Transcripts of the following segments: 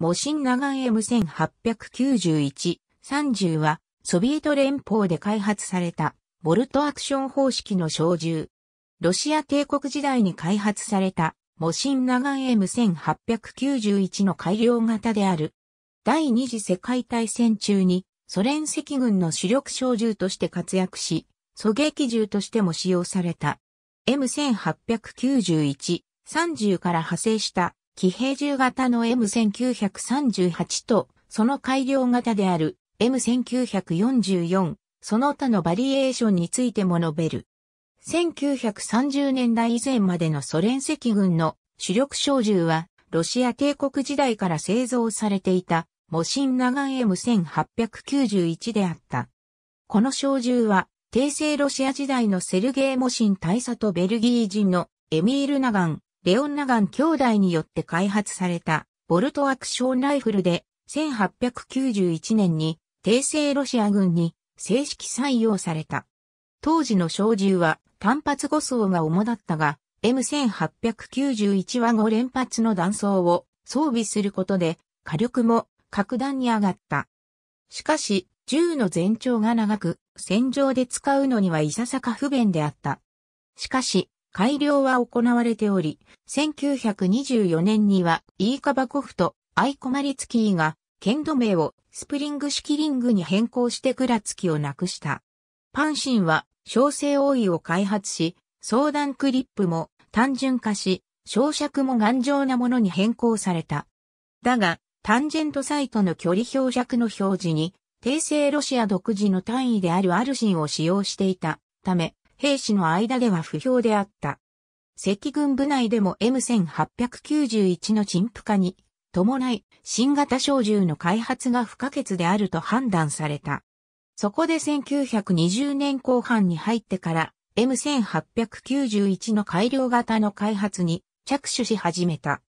模新長 M1891、30は、ソビエト連邦で開発された、ボルトアクション方式の小銃。ロシア帝国時代に開発された、模新長 M1891 の改良型である。第二次世界大戦中に、ソ連赤軍の主力小銃として活躍し、狙撃銃としても使用された。M1891、30から派生した騎兵銃型の M1938 と、その改良型である M1944、その他のバリエーションについても述べる。1930年代以前までのソ連赤軍の主力小銃は、ロシア帝国時代から製造されていた、モシンナガン M1891 であった。この小銃は、帝政ロシア時代のセルゲイ・モシン大佐とベルギー人のエミール・ナガン、レオン・ナガン兄弟によって開発された、ボルトアクションライフルで、1891年に、帝政ロシア軍に正式採用された。当時の小銃は単発5層が主だったが、M1891 は5連発の弾倉を装備することで火力も格段に上がった。しかし、銃の全長が長く、戦場で使うのにはいささか不便であった。しかし、改良は行われており、1924年にはイーカバコフとアイコマリツキーが剣道名をスプリング式リングに変更してクラツキをなくした。パンシンは小生王位を開発し、相談クリップも単純化し、焼尺も頑丈なものに変更された。だが、タンジェントサイトの距離表尺の表示に、帝政ロシア独自の単位であるアルシンを使用していたため、兵士の間では不評であった。赤軍部内でも M1891 の陳腐化に伴い新型小銃の開発が不可欠であると判断された。そこで1920年後半に入ってから M1891 の改良型の開発に着手し始めた。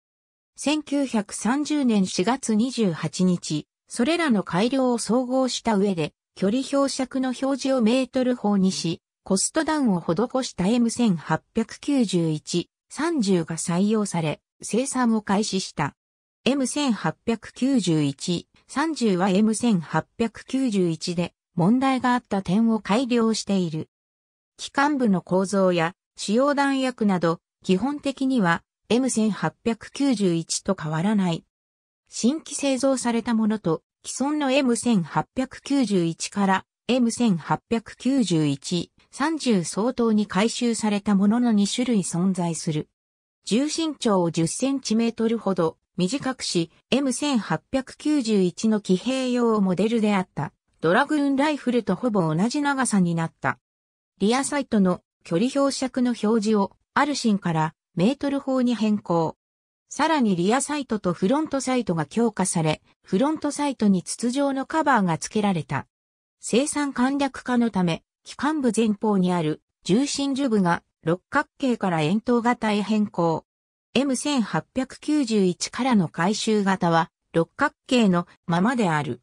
1930年4月28日、それらの改良を総合した上で、距離標尺の表示をメートル法にし、コストダウンを施した M1891、30が採用され、生産を開始した。M1891、30は M1891 で問題があった点を改良している。機関部の構造や使用弾薬など、基本的には M1891 と変わらない。新規製造されたものと既存の M1891 から M1891、30相当に回収されたものの2種類存在する。重心長を10センチメートルほど短くし、M1891 の騎兵用モデルであったドラグーンライフルとほぼ同じ長さになった。リアサイトの距離標尺の表示をアルシンからメートル法に変更。さらにリアサイトとフロントサイトが強化され、フロントサイトに筒状のカバーが付けられた。生産簡略化のため、機関部前方にある重心樹部が六角形から円筒型へ変更。M1891 からの回収型は六角形のままである。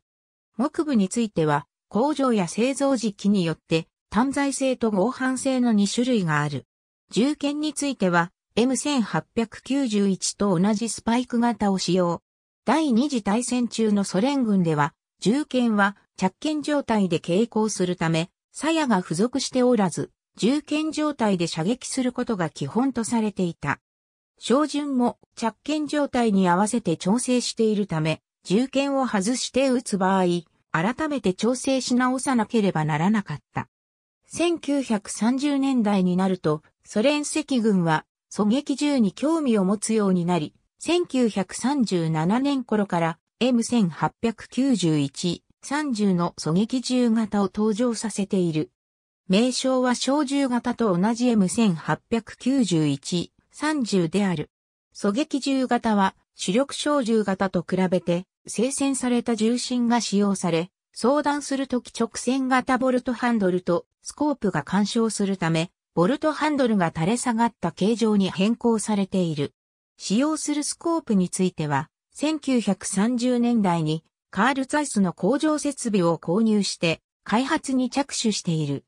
木部については工場や製造時期によって単材性と合板性の2種類がある。銃剣については M1891 と同じスパイク型を使用。第二次大戦中のソ連軍では、銃剣は着剣状態で傾向するため、鞘が付属しておらず、銃剣状態で射撃することが基本とされていた。照準も着剣状態に合わせて調整しているため、銃剣を外して撃つ場合、改めて調整し直さなければならなかった。1930年代になると、ソ連赤軍は狙撃銃に興味を持つようになり、1937年頃から M1891 30の狙撃銃型を登場させている。名称は小銃型と同じ M1891、30である。狙撃銃型は主力小銃型と比べて精選された重心が使用され、相談するとき直線型ボルトハンドルとスコープが干渉するため、ボルトハンドルが垂れ下がった形状に変更されている。使用するスコープについては、1930年代にカール・ザイスの工場設備を購入して開発に着手している。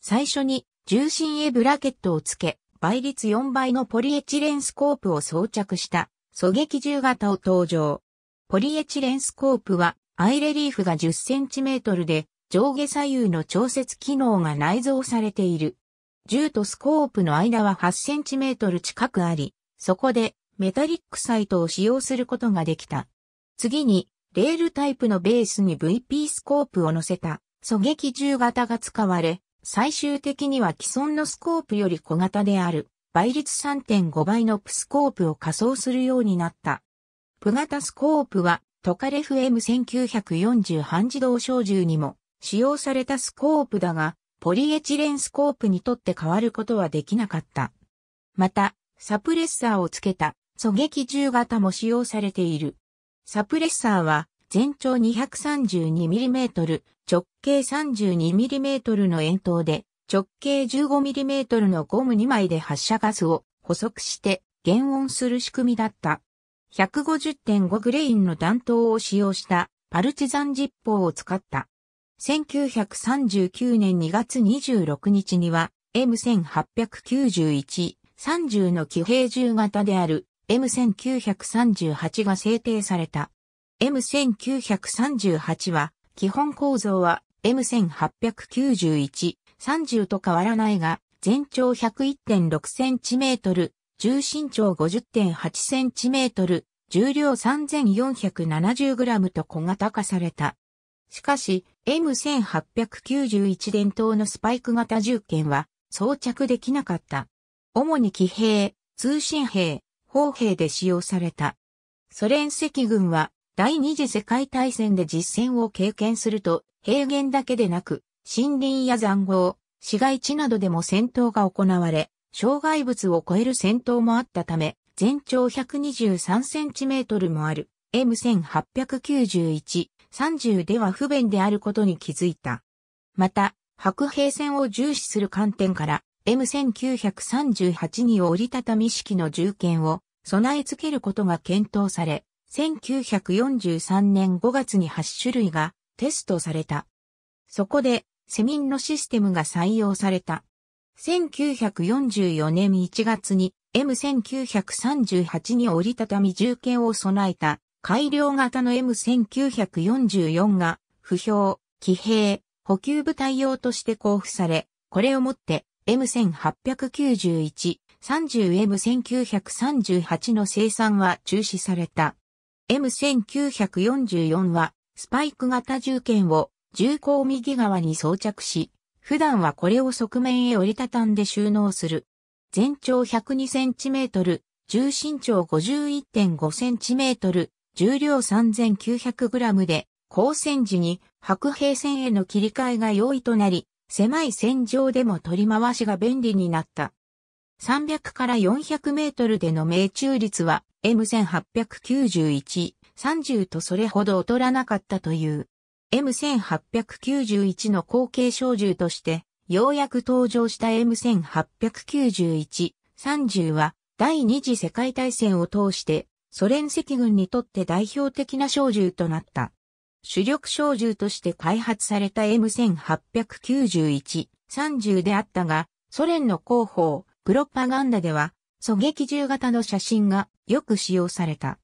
最初に重心へブラケットを付け、倍率4倍のポリエチレンスコープを装着した狙撃銃型を登場。ポリエチレンスコープはアイレリーフが 10cm で上下左右の調節機能が内蔵されている。銃とスコープの間は 8cm 近くあり、そこでメタリックサイトを使用することができた。次にレールタイプのベースに VP スコープを乗せた狙撃銃型が使われ、最終的には既存のスコープより小型である倍率3.5倍のプスコープを仮想するようになった。プ型スコープはトカレフ M1940 半自動小銃にも使用されたスコープだが、ポリエチレンスコープにとって変わることはできなかった。また、サプレッサーをつけた狙撃銃型も使用されている。サプレッサーは全長 232mm、直径 32mm の円筒で直径 15mm のゴム2枚で発射ガスを補足して減温する仕組みだった。150.5グレインの弾頭を使用したパルチザン実ッを使った。1939年2月26日には M1891 30の騎兵銃型である M1938 が制定された。M1938 は、基本構造は M1891、30と変わらないが、全長 101.6cm、重心長 50.8cm、重量 3470g と小型化された。しかし、M1891 伝統のスパイク型銃剣は装着できなかった。主に騎兵、通信兵、砲兵で使用された。ソ連赤軍は第二次世界大戦で実戦を経験すると、平原だけでなく、森林や残壕、市街地などでも戦闘が行われ、障害物を超える戦闘もあったため、全長1 2 3センチメートルもある M1891、30では不便であることに気づいた。また、白兵戦を重視する観点から、M1938 に折りたたみ式の銃剣を備え付けることが検討され、1943年5月に8種類がテストされた。そこで、セミンのシステムが採用された。1944年1月に M1938 に折りたたみ重剣を備えた改良型の M1944 が不評、騎兵、補給部隊用として交付され、これをもって M1891 30M1938 の生産は中止された。M1944 はスパイク型銃剣を銃口右側に装着し、普段はこれを側面へ折りたたんで収納する。全長 102cm、重心長 51.5cm、重量 3900g で、光線時に白兵線への切り替えが容易となり、狭い線上でも取り回しが便利になった。300から400メートルでの命中率は M1891、30とそれほど劣らなかったという。M1891 の後継小銃として、ようやく登場した M1891、30は第二次世界大戦を通してソ連赤軍にとって代表的な小銃となった。主力小銃として開発された M1891、30であったが、ソ連の広報、プロパガンダでは、狙撃銃型の写真がよく使用された。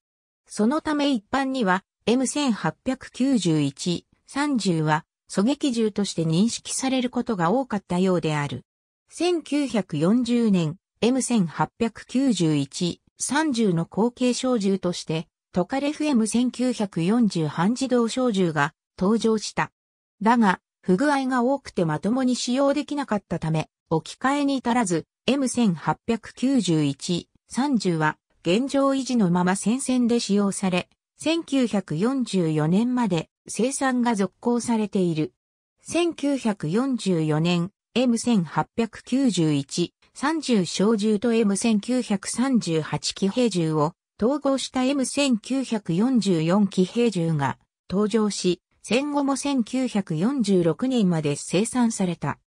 そのため一般には M1891、30は狙撃銃として認識されることが多かったようである。1940年、M1891、30の後継小銃として、トカレフ M1940 半自動小銃が登場した。だが、不具合が多くてまともに使用できなかったため、置き換えに足らず、M1891-30 は現状維持のまま戦線で使用され、1944年まで生産が続行されている。1944年、M1891-30 小銃と M1938 騎兵銃を統合した M1944 騎兵銃が登場し、戦後も1946年まで生産された。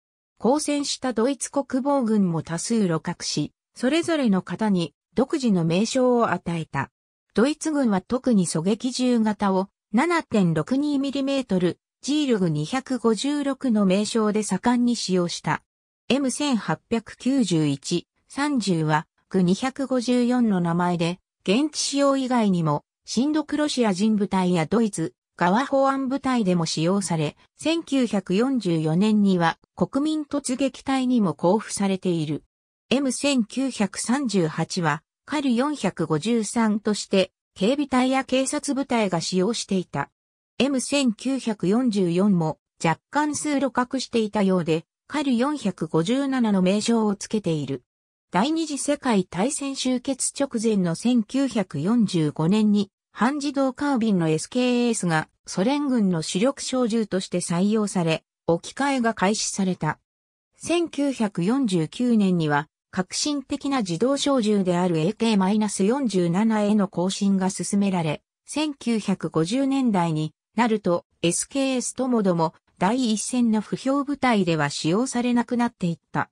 抗戦したドイツ国防軍も多数露獲し、それぞれの方に独自の名称を与えた。ドイツ軍は特に狙撃銃型を 7.62mm ジールグ256の名称で盛んに使用した。M1891、30はグ254の名前で、現地使用以外にも、親独ロシア人部隊やドイツ、側保安部隊でも使用され、1944年には国民突撃隊にも交付されている。M1938 は、カル453として、警備隊や警察部隊が使用していた。M1944 も若干数路隠していたようで、カル457の名称をつけている。第二次世界大戦終結直前の1945年に半自動カービンの SKS がソ連軍の主力小銃として採用され、置き換えが開始された。1949年には、革新的な自動小銃である AK-47 への更新が進められ、1950年代になると SKS ともども第一線の不評部隊では使用されなくなっていった。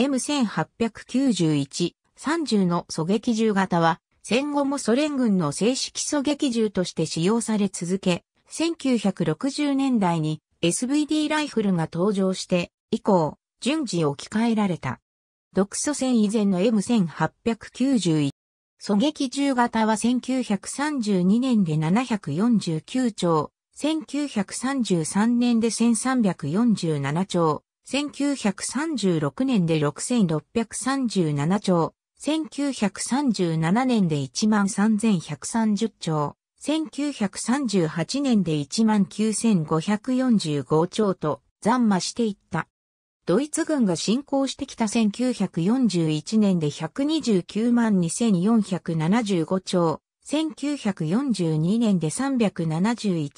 M1891-30 の狙撃銃型は戦後もソ連軍の正式狙撃銃として使用され続け、1960年代に SVD ライフルが登場して、以降、順次置き換えられた。独ソ戦以前の M1891。狙撃銃型は1932年で749兆、1933年で1347兆、1936年で6637兆、1937年で13130兆、1938年で19545兆と、残魔していった。ドイツ軍が侵攻してきた1941年で129 2475兆、1942年で371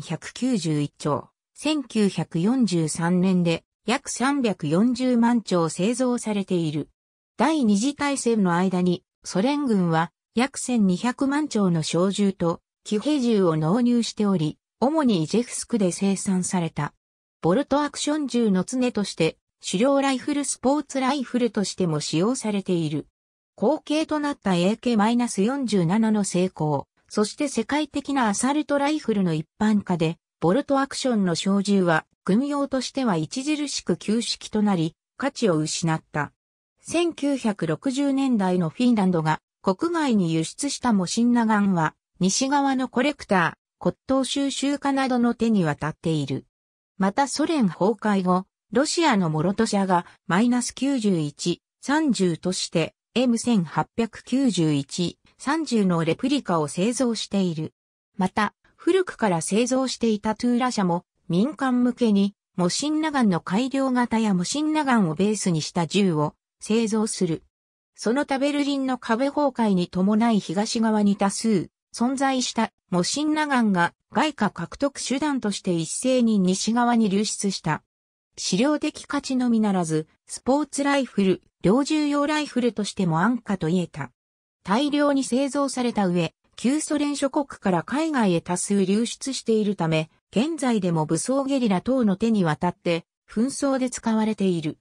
4191兆、1943年で約340万兆製造されている。第二次大戦の間にソ連軍は約1200万丁の小銃と騎兵銃を納入しており、主にイジェフスクで生産された。ボルトアクション銃の常として狩猟ライフルスポーツライフルとしても使用されている。後継となった AK-47 の成功、そして世界的なアサルトライフルの一般化で、ボルトアクションの小銃は、軍用としては著しく旧式となり、価値を失った。1960年代のフィンランドが国外に輸出したモシンナガンは西側のコレクター、骨董収集家などの手に渡っている。またソ連崩壊後、ロシアのモロト社がマイナス91、30として M1891、30のレプリカを製造している。また、古くから製造していたトゥーラ社も民間向けに、モシンナガンの改良型やモシンナガンをベースにした銃を製造する。そのタベルリンの壁崩壊に伴い東側に多数存在したモシンナガンが外貨獲得手段として一斉に西側に流出した。資料的価値のみならず、スポーツライフル、猟銃用ライフルとしても安価と言えた。大量に製造された上、旧ソ連諸国から海外へ多数流出しているため、現在でも武装ゲリラ等の手に渡って、紛争で使われている。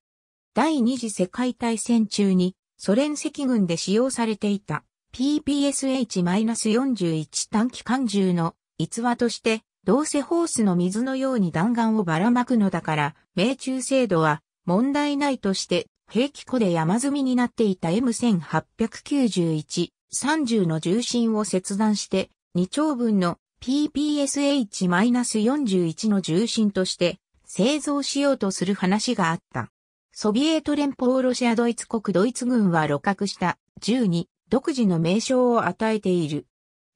第二次世界大戦中にソ連赤軍で使用されていた PPSH-41 短期間銃の逸話として、どうせホースの水のように弾丸をばらまくのだから、命中精度は問題ないとして、兵器庫で山積みになっていた M1891、30の重心を切断して、2丁分の PPSH-41 の重心として製造しようとする話があった。ソビエト連邦ロシアドイツ国ドイツ軍は露獲した銃に独自の名称を与えている。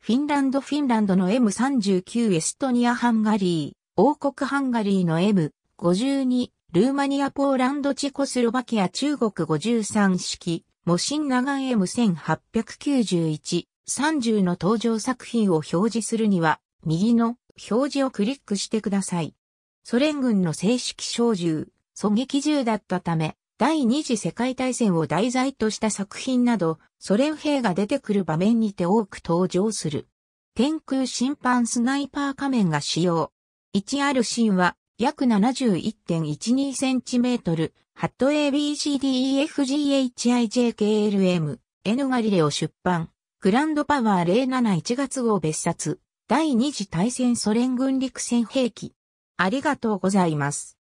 フィンランドフィンランドの M39 エストニアハンガリー、王国ハンガリーの M52、ルーマニアポーランドチェコスロバキア中国53式、モシンナガン M1891、30の登場作品を表示するには、右の表示をクリックしてください。ソ連軍の正式小銃、狙撃銃だったため、第二次世界大戦を題材とした作品など、ソ連兵が出てくる場面にて多く登場する。天空審判スナイパー仮面が使用。1あるシーンは、約 71.12cm、ハット ABCDEFGHIJKLM、N ガリレを出版、グランドパワー071月号別冊、第二次大戦ソ連軍陸戦兵器。ありがとうございます。